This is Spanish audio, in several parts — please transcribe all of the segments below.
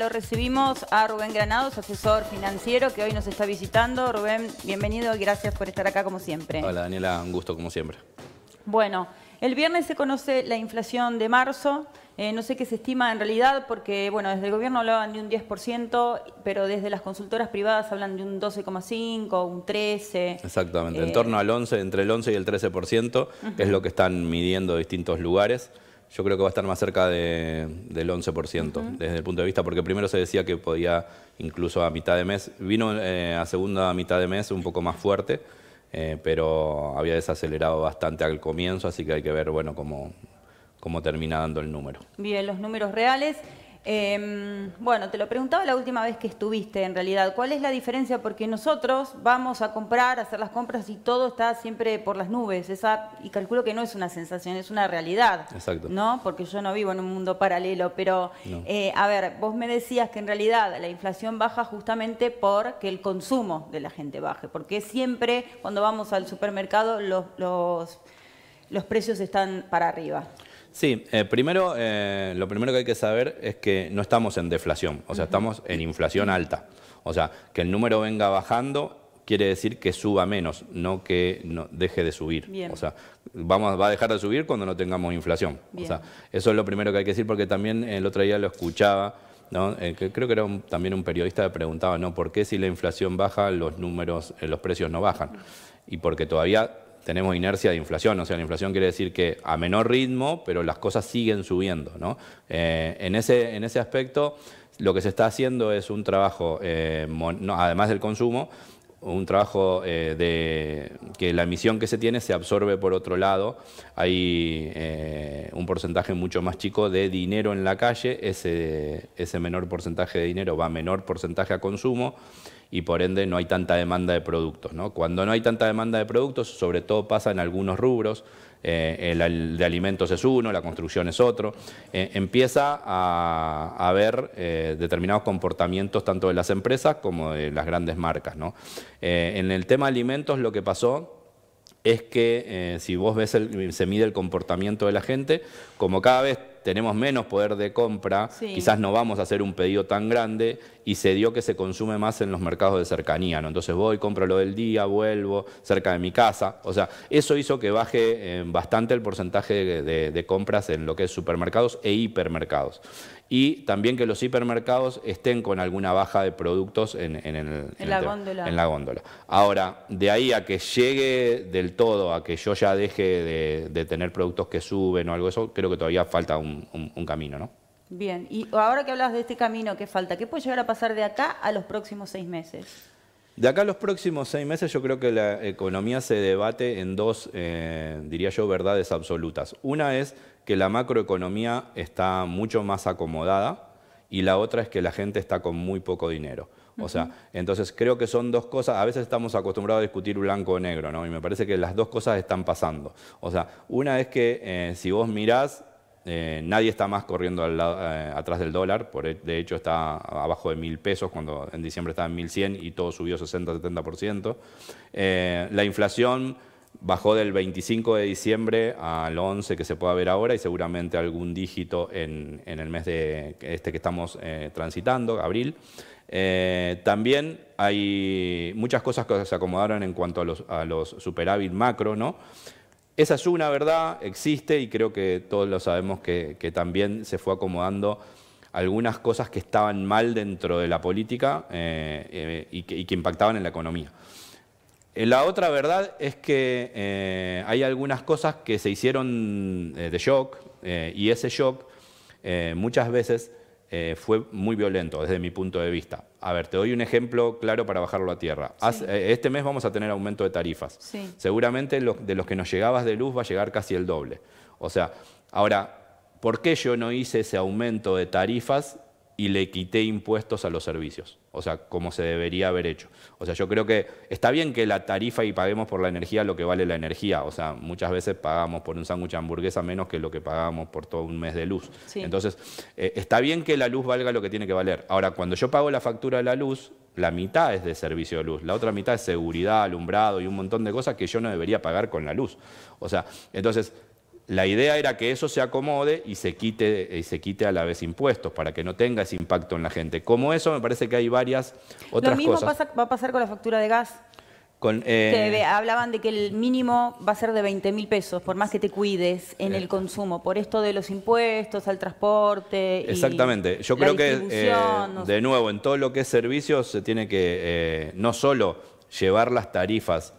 Lo recibimos a Rubén Granados, asesor financiero, que hoy nos está visitando. Rubén, bienvenido y gracias por estar acá como siempre. Hola Daniela, un gusto como siempre. Bueno, el viernes se conoce la inflación de marzo. Eh, no sé qué se estima en realidad porque, bueno, desde el gobierno hablaban de un 10%, pero desde las consultoras privadas hablan de un 12,5, un 13. Exactamente, en eh, torno al 11, entre el 11 y el 13%, que es lo que están midiendo distintos lugares yo creo que va a estar más cerca del 11%, desde el punto de vista, porque primero se decía que podía incluso a mitad de mes, vino eh, a segunda mitad de mes un poco más fuerte, eh, pero había desacelerado bastante al comienzo, así que hay que ver bueno cómo, cómo termina dando el número. Bien, los números reales. Eh, bueno, te lo preguntaba la última vez que estuviste, en realidad. ¿Cuál es la diferencia? Porque nosotros vamos a comprar, hacer las compras y todo está siempre por las nubes. Esa, y calculo que no es una sensación, es una realidad. Exacto. ¿No? Porque yo no vivo en un mundo paralelo. Pero, eh, a ver, vos me decías que en realidad la inflación baja justamente porque el consumo de la gente baje. Porque siempre cuando vamos al supermercado los precios están para arriba. Sí, eh, primero, eh, lo primero que hay que saber es que no estamos en deflación, o sea, estamos en inflación alta. O sea, que el número venga bajando quiere decir que suba menos, no que no deje de subir. O sea, vamos, va a dejar de subir cuando no tengamos inflación. O sea, eso es lo primero que hay que decir porque también el otro día lo escuchaba. ¿no? Eh, creo que era también un periodista que preguntaba, ¿no? ¿Por qué si la inflación baja los números, los precios no bajan? Y porque todavía tenemos inercia de inflación, o sea, la inflación quiere decir que a menor ritmo, pero las cosas siguen subiendo. ¿no? Eh, en, ese, en ese aspecto, lo que se está haciendo es un trabajo, eh, además del consumo, un trabajo eh, de que la emisión que se tiene se absorbe por otro lado. Hay un porcentaje mucho más chico de dinero en la calle, ese, ese menor porcentaje de dinero va a menor porcentaje a consumo y por ende no hay tanta demanda de productos. ¿no? Cuando no hay tanta demanda de productos, sobre todo pasa en algunos rubros, eh, el, de alimentos es uno, la construcción es otro, eh, empieza a, haber eh, determinados comportamientos tanto de las empresas como de las grandes marcas. en el tema de alimentos lo que pasó es que si vos ves, se mide el comportamiento de la gente, como cada vez tenemos menos poder de compra, quizás no vamos a hacer un pedido tan grande y se dio que se consume más en los mercados de cercanía, ¿no? Entonces voy, compro lo del día, vuelvo cerca de mi casa, o sea, eso hizo que baje eh, bastante el porcentaje de, compras en lo que es supermercados e hipermercados y también que los hipermercados estén con alguna baja de productos en, en, en, la, góndola. Ahora, de ahí a que llegue del todo, a que yo ya deje de, de tener productos que suben o algo de eso, creo que todavía falta un, un, camino, ¿no? Bien, y ahora que hablas de este camino ¿qué falta, ¿qué puede llegar a pasar de acá a los próximos seis meses? De acá a los próximos seis meses yo creo que la economía se debate en dos, eh, diría yo, verdades absolutas. Una es que la macroeconomía está mucho más acomodada y la otra es que la gente está con muy poco dinero. O sea, entonces creo que son dos cosas, a veces estamos acostumbrados a discutir blanco o negro, ¿no? Y me parece que las dos cosas están pasando. O sea, una es que eh, si vos mirás eh, nadie está más corriendo al lado, eh, atrás del dólar, por, e, de hecho está abajo de mil pesos cuando en diciembre estaba en 1100 y todo subió 60-70%. Eh, la inflación bajó del 25 de diciembre al 11 que se puede ver ahora y seguramente algún dígito en, el mes de este que estamos transitando, abril. también hay muchas cosas que se acomodaron en cuanto a los, a los superávit macro, ¿no? Esa es una verdad, existe y creo que todos lo sabemos que, también se fue acomodando algunas cosas que estaban mal dentro de la política eh, eh, y, que, impactaban en la economía. Eh, la otra verdad es que hay algunas cosas que se hicieron de shock y ese shock muchas veces eh, fue muy violento desde mi punto de vista. A ver, te doy un ejemplo claro para bajarlo a tierra. Eh, este mes vamos a tener aumento de tarifas. Seguramente de los que nos llegabas de luz va a llegar casi el doble. O sea, ahora, ¿por qué yo no hice ese aumento de tarifas y le quité impuestos a los servicios, o sea, como se debería haber hecho. O sea, yo creo que está bien que la tarifa y paguemos por la energía lo que vale la energía, o sea, muchas veces pagamos por un sándwich hamburguesa menos que lo que pagamos por todo un mes de luz. Entonces, eh, está bien que la luz valga lo que tiene que valer. Ahora, cuando yo pago la factura de la luz, la mitad es de servicio de luz, la otra mitad es seguridad, alumbrado y un montón de cosas que yo no debería pagar con la luz. O sea, entonces, la idea era que eso se acomode y se quite, y eh, se quite a la vez impuestos para que no tenga ese impacto en la gente. Como eso, me parece que hay varias otras cosas. Lo mismo va a pasar con la factura de gas. Con, eh, hablaban de que el mínimo va a ser de 20 mil pesos, por más que te cuides en eh. el consumo, por esto de los impuestos, al transporte. Exactamente. Yo creo que, de nuevo, en todo lo que es servicios, se tiene que no solo llevar las tarifas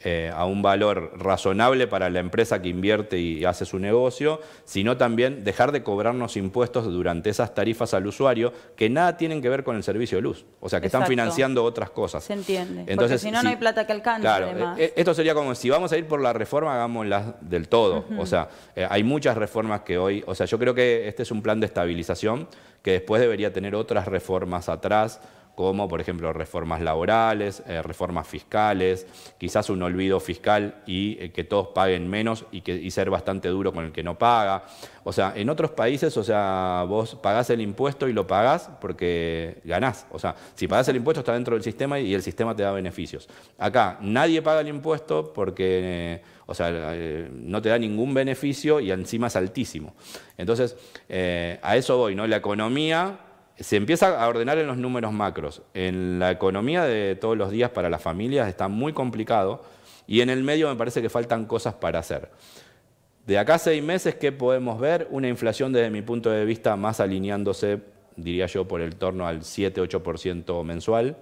eh, a un valor razonable para la empresa que invierte y hace su negocio, sino también dejar de cobrarnos impuestos durante esas tarifas al usuario que nada tienen que ver con el servicio de luz, o sea, que están financiando otras cosas. Se entiende, Entonces, si no, no hay plata que alcance. Eh, eh, esto sería como si vamos a ir por la reforma, hagámosla del todo, o sea, hay muchas reformas que hoy, o sea, yo creo que este es un plan de estabilización que después debería tener otras reformas atrás como por ejemplo reformas laborales, eh, reformas fiscales, quizás un olvido fiscal y eh, que todos paguen menos y, que, ser bastante duro con el que no paga. O sea, en otros países, o sea, vos pagás el impuesto y lo pagás porque ganás. O sea, si pagás el impuesto está dentro del sistema y el sistema te da beneficios. Acá nadie paga el impuesto porque... Eh, o sea, no te da ningún beneficio y encima es altísimo. Entonces, a eso voy, ¿no? La economía se empieza a ordenar en los números macros. En la economía de todos los días para las familias está muy complicado y en el medio me parece que faltan cosas para hacer. De acá a seis meses, ¿qué podemos ver? Una inflación desde mi punto de vista más alineándose, diría yo, por el torno al 7-8% mensual.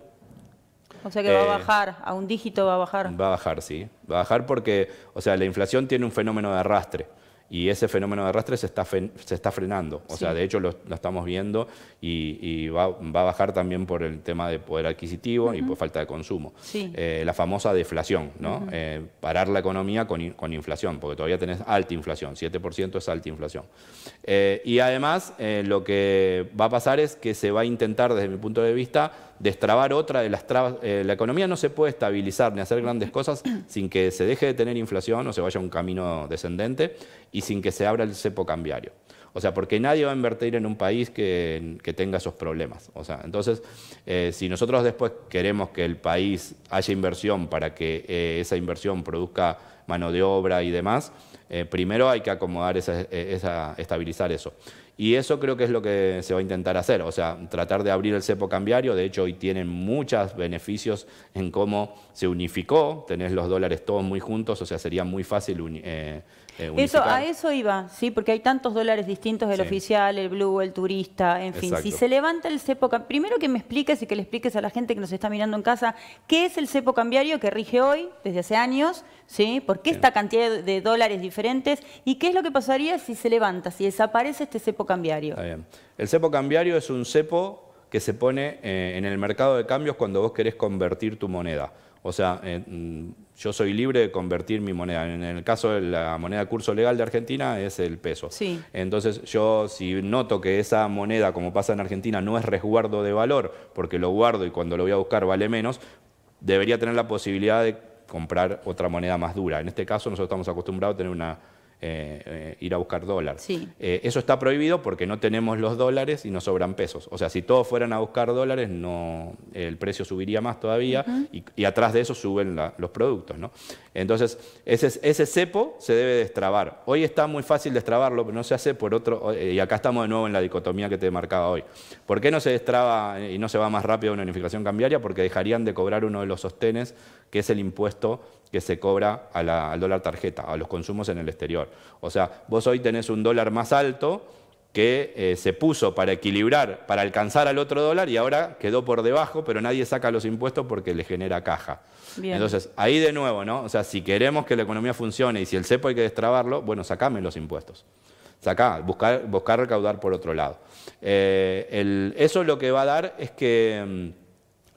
O sea que va a eh, bajar, a un dígito va a bajar. Va a bajar, sí. Va a bajar porque, o sea, la inflación tiene un fenómeno de arrastre y ese fenómeno de arrastre se está, se está frenando. O sea, de hecho lo, estamos viendo y, va, a bajar también por el tema de poder adquisitivo y por falta de consumo. Eh, la famosa deflación, ¿no? Eh, parar la economía con, inflación, porque todavía tenés alta inflación, 7% es alta inflación. Eh, y además lo que va a pasar es que se va a intentar, desde mi punto de vista, destrabar otra de las trabas. Eh, la economía no se puede estabilizar ni hacer grandes cosas sin que se deje de tener inflación o se vaya a un camino descendente y sin que se abra el cepo cambiario. O sea, porque nadie va a invertir en un país que, tenga esos problemas. O sea, entonces, eh, si nosotros después queremos que el país haya inversión para que eh, esa inversión produzca mano de obra y demás, primero hay que acomodar, esa, estabilizar eso. Y eso creo que es lo que se va a intentar hacer, o sea, tratar de abrir el cepo cambiario. De hecho, hoy tienen muchos beneficios en cómo se unificó, tenés los dólares todos muy juntos, o sea, sería muy fácil eh, eh, eso, a eso iba, sí, porque hay tantos dólares distintos, el oficial, el blue, el turista, en fin. Si se levanta el cepo, primero que me expliques y que le expliques a la gente que nos está mirando en casa qué es el cepo cambiario que rige hoy, desde hace años, ¿sí? ¿Por qué esta cantidad de, dólares diferentes? ¿Y qué es lo que pasaría si se levanta, si desaparece este cepo cambiario? El cepo cambiario es un cepo que se pone eh, en el mercado de cambios cuando vos querés convertir tu moneda. O sea, eh, mm, yo soy libre de convertir mi moneda. En el caso de la moneda curso legal de Argentina es el peso. Sí. Entonces yo si noto que esa moneda, como pasa en Argentina, no es resguardo de valor, porque lo guardo y cuando lo voy a buscar vale menos, debería tener la posibilidad de comprar otra moneda más dura. En este caso nosotros estamos acostumbrados a tener una, eh, eh, ir a buscar dólares. Eh, eso está prohibido porque no tenemos los dólares y no sobran pesos. O sea, si todos fueran a buscar dólares, el precio subiría más todavía y, atrás de eso suben los productos. Entonces, ese, ese, cepo se debe destrabar. Hoy está muy fácil destrabarlo, pero no se hace por otro. Y acá estamos de nuevo en la dicotomía que te marcaba hoy. ¿Por qué no se destraba y no se va más rápido una unificación cambiaria? Porque dejarían de cobrar uno de los sostenes que es el impuesto que se cobra al dólar tarjeta, a los consumos en el exterior. O sea, vos hoy tenés un dólar más alto que eh, se puso para equilibrar, para alcanzar al otro dólar y ahora quedó por debajo, pero nadie saca los impuestos porque le genera caja. Entonces, ahí de nuevo, ¿no? O sea, si queremos que la economía funcione y si el cepo hay que destrabarlo, bueno, sacame los impuestos. Sacá, buscar, buscar recaudar por otro lado. Eh, eso lo que va a dar es que mm,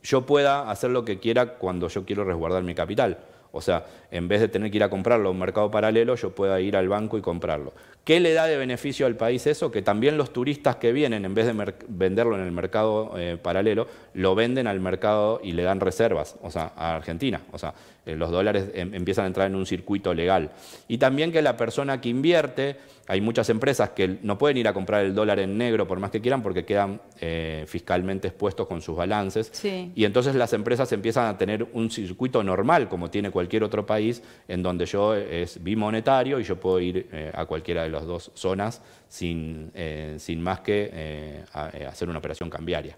yo pueda hacer lo que quiera cuando yo quiero resguardar mi capital. O sea, en vez de tener que ir a comprarlo a un mercado paralelo, yo pueda ir al banco y comprarlo. ¿Qué le da de beneficio al país eso? Que también los turistas que vienen, en vez de venderlo en el mercado eh, paralelo, lo venden al mercado y le dan reservas, o sea, a Argentina. O sea, eh, los dólares em, empiezan a entrar en un circuito legal. Y también que la persona que invierte, hay muchas empresas que no pueden ir a comprar el dólar en negro por más que quieran porque quedan eh, fiscalmente expuestos con sus balances. Y entonces las empresas empiezan a tener un circuito normal, como tiene cualquier otro país en donde yo eh, es bimonetario y yo puedo ir eh, a cualquiera de las dos zonas sin eh, más que hacer una operación cambiaria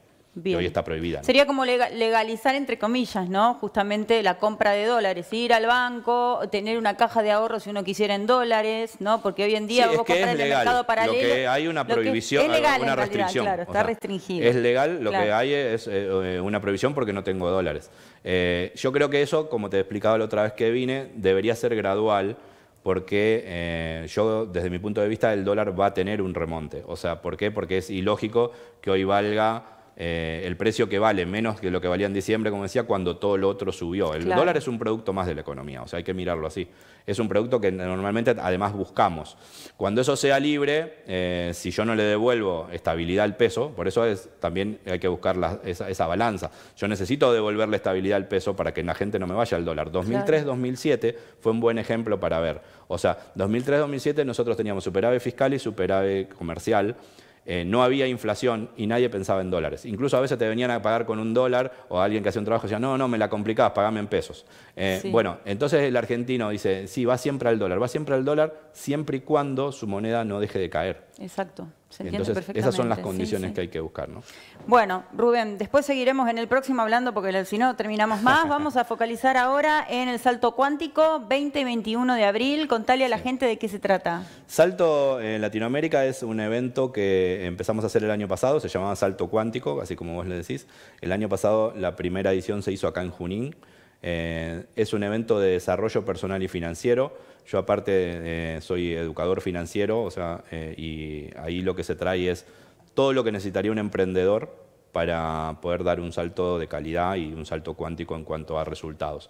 hoy está prohibida. Sería como legalizar, entre comillas, ¿no? Justamente la compra de dólares, ir al banco, tener una caja de ahorro si uno quisiera en dólares, ¿no? Porque hoy en día vos compras en el mercado paralelo. Lo que hay una prohibición, es legal, una Claro, está restringido. Es legal, lo que hay es eh, eh, una prohibición porque no tengo dólares. Eh, yo creo que eso, como te he explicado la otra vez que vine, debería ser gradual porque yo, desde mi punto de vista, el dólar va a tener un remonte. O sea, ¿por qué? Porque es ilógico que hoy valga eh, el precio que vale menos que lo que valía en diciembre, como decía, cuando todo lo otro subió. El dólar es un producto más de la economía, o sea, hay que mirarlo así. Es un producto que normalmente además buscamos. Cuando eso sea libre, eh, si yo no le devuelvo estabilidad al peso, por eso también hay que buscar esa, balanza. Yo necesito devolverle estabilidad al peso para que la gente no me vaya al dólar. 2003-2007 fue un buen ejemplo para ver. O sea, 2003-2007 nosotros teníamos superávit fiscal y superávit comercial. Eh, no había inflación y nadie pensaba en dólares. Incluso a veces te venían a pagar con un dólar o alguien que hacía un trabajo decía, no, no, me la complicabas, pagame en pesos. Eh, bueno, entonces el argentino dice, sí, va siempre al dólar, va siempre al dólar siempre y cuando su moneda no deje de caer. Exacto. Entonces, esas son las condiciones que hay que buscar. ¿no? Bueno, Rubén, después seguiremos en el próximo hablando porque si no terminamos más. Vamos a focalizar ahora en el salto cuántico 20 y 21 de abril. Contale a la gente de qué se trata. Salto en Latinoamérica es un evento que empezamos a hacer el año pasado, se llamaba Salto Cuántico, así como vos le decís. El año pasado la primera edición se hizo acá en Junín. Eh, es un evento de desarrollo personal y financiero. Yo aparte eh, soy educador financiero, eh, y ahí lo que se trae es todo lo que necesitaría un emprendedor para poder dar un salto de calidad y un salto cuántico en cuanto a resultados.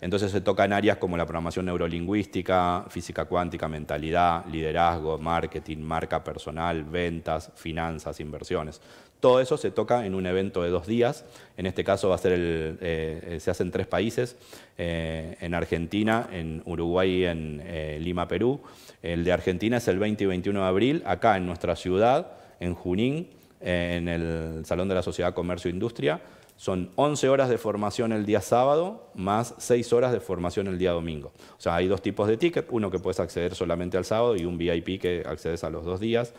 Entonces se tocan áreas como la programación neurolingüística, física cuántica, mentalidad, liderazgo, marketing, marca personal, ventas, finanzas, inversiones. Todo eso se toca en un evento de dos días. En este caso va a ser eh, eh, se hacen en tres países, eh, en Argentina, en Uruguay y en Lima, Perú. El de Argentina es el 20 y 21 de abril, acá en nuestra ciudad, en Junín, en el Salón de la Sociedad Comercio e Industria. Son 11 horas de formación el día sábado más 6 horas de formación el día domingo. O sea, hay dos tipos de ticket, uno que puedes acceder solamente al sábado y un VIP que accedes a los dos días.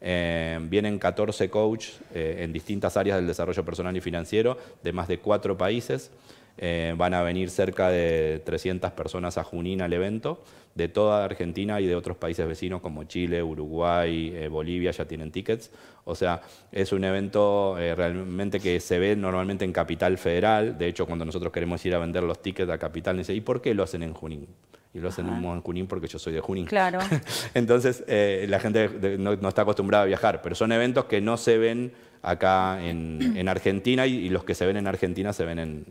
Eh, vienen 14 coaches eh, en distintas áreas del desarrollo personal y financiero de más de cuatro países. Eh, van a venir cerca de 300 personas a Junín al evento, de toda Argentina y de otros países vecinos como Chile, Uruguay, Bolivia, ya tienen tickets. O sea, es un evento realmente que se ve normalmente en Capital Federal. De hecho, cuando nosotros queremos ir a vender los tickets a Capital, dice, ¿y por qué lo hacen en Junín? y lo hacen en Junín porque yo soy de Junín. Claro. Entonces, eh, la gente no, está acostumbrada a viajar, pero son eventos que no se ven acá en, Argentina y, los que se ven en Argentina se ven en,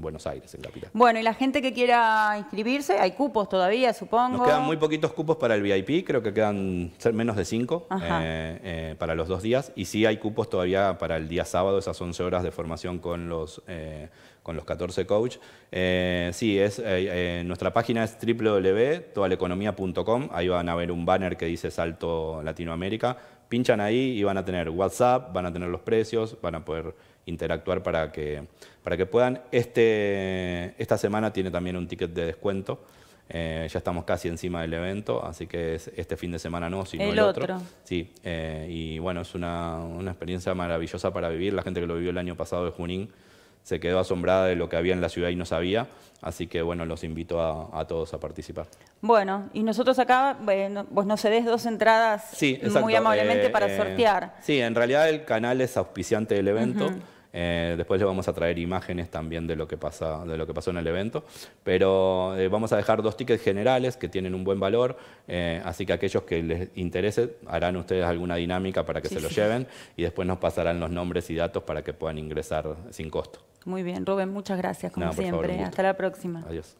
Buenos Aires, en Capital. Bueno, y la gente que quiera inscribirse, hay cupos todavía, supongo. Nos quedan muy poquitos cupos para el VIP, creo que quedan menos de cinco eh, eh, para los dos días. Y sí hay cupos todavía para el día sábado, esas 11 horas de formación con los, eh, con los 14 coach. sí, es, nuestra página es www.todaleconomía.com. Ahí van a ver un banner que dice Salto Latinoamérica pinchan ahí y van a tener WhatsApp, van a tener los precios, van a poder interactuar para que, para que puedan. Este, esta semana tiene también un ticket de descuento. Eh, ya estamos casi encima del evento, así que este fin de semana no, sino el, otro. Sí, eh, y bueno, es una, una experiencia maravillosa para vivir. La gente que lo vivió el año pasado de Junín se quedó asombrada de lo que había en la ciudad y no sabía. Así que bueno, los invito a, todos a participar. Bueno, y nosotros acá, bueno, vos nos cedés dos entradas muy amablemente para eh, sortear. Sí, en realidad el canal es auspiciante del evento. Eh, después le vamos a traer imágenes también de lo que, pasa, de lo que pasó en el evento. Pero eh, vamos a dejar dos tickets generales que tienen un buen valor. así que aquellos que les interese harán ustedes alguna dinámica para que se lo lleven y después nos pasarán los nombres y datos para que puedan ingresar sin costo. Muy bien, Rubén, muchas gracias como siempre. Hasta la próxima. Adiós.